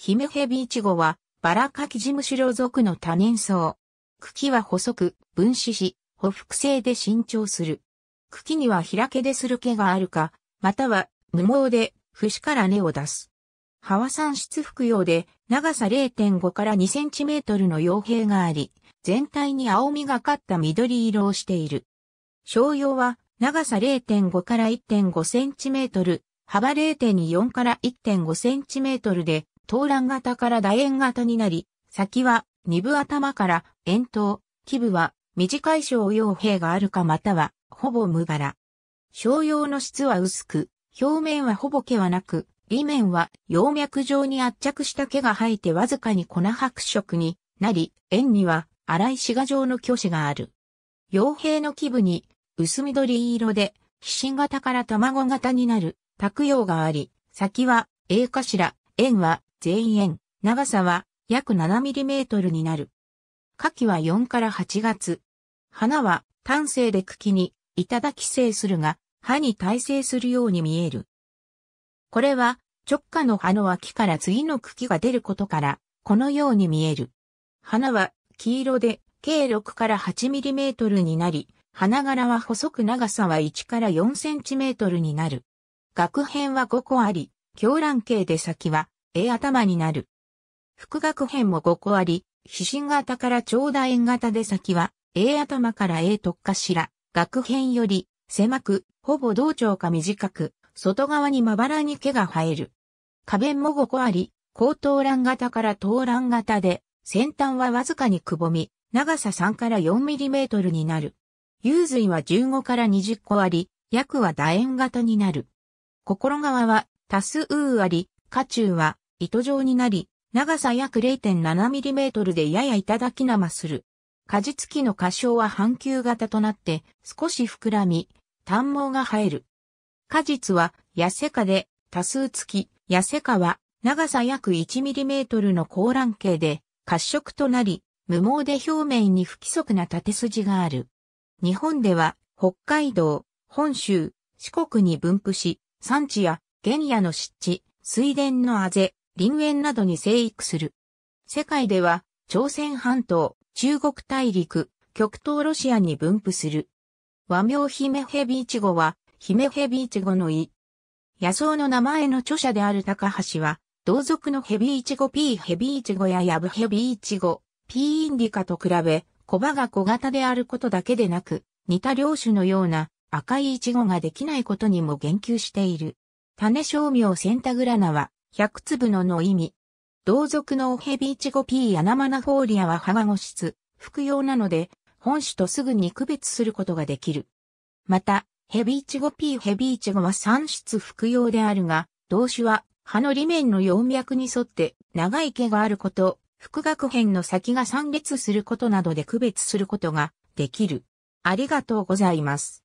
ヒメヘビイチゴは、バラカキジムシュ属の多年草。茎は細く、分子し、補ふ性で伸長する。茎には開けでする毛があるか、または無毛で節から根を出す。葉は産出服用で長さ0.5から2センチメートルの傭兵があり、全体に青みがかった緑色をしている。商用は長さ0.5から1.5センチメートル、幅0.4から1.5センチメートルで頭卵型から楕円型になり、先は二部頭から円筒、基部は短い小用兵があるかまたはほぼ無柄。小用の質は薄く、表面はほぼ毛はなく、裏面は葉脈状に圧着した毛が生えてわずかに粉白色になり、円には粗いシガ状の巨子がある。傭兵の基部に薄緑色で、皮疹型から卵型になる、卓葉があり、先は A ら、円は全円、長さは約7トルになる。夏季は4から8月。花は単性で茎にいただき生するが、葉に耐性するように見える。これは直下の葉の脇から次の茎が出ることから、このように見える。花は黄色で計6から8トルになり、花柄は細く長さは1から4トルになる。額編は5個あり、狂乱形で先はえ頭になる。副学編も5個あり、飛信型から長楕円型で先は、A 頭から A 特化しら学編より、狭く、ほぼ同調か短く、外側にまばらに毛が生える。花弁も5個あり、高頭卵型から頭卵型で、先端はわずかにくぼみ、長さ3から 4mm になる。幽髄は15から20個あり、薬は楕円型になる。心側は多数あり、下中は糸状になり、長さ約 0.7mm でやや頂きなまする。果実木の花椒は半球型となって少し膨らみ、短毛が生える。果実は痩せ花で多数付き、痩せ花は長さ約 1mm の高卵形で褐色となり、無毛で表面に不規則な縦筋がある。日本では北海道、本州、四国に分布し、産地や原野の湿地、水田のあぜ、林園などに生育する。世界では、朝鮮半島、中国大陸、極東ロシアに分布する。和名ヒメヘビイチゴは、ヒメヘビイチゴの意。野草の名前の著者である高橋は、同族のヘビイチゴ P ヘビイチゴやヤブヘビイチゴ、P インディカと比べ、コバが小型であることだけでなく、似た両種のような赤いイチゴができないことにも言及している。種商名センタグラナは、百粒のの意味。同族のオヘビーチゴピーヤナマナフォーリアは葉が五質、服用なので、本種とすぐに区別することができる。また、ヘビーチゴピーヘビーチゴは三室服用であるが、同種は葉の裏面の葉脈に沿って長い毛があること、副学片の先が三列することなどで区別することができる。ありがとうございます。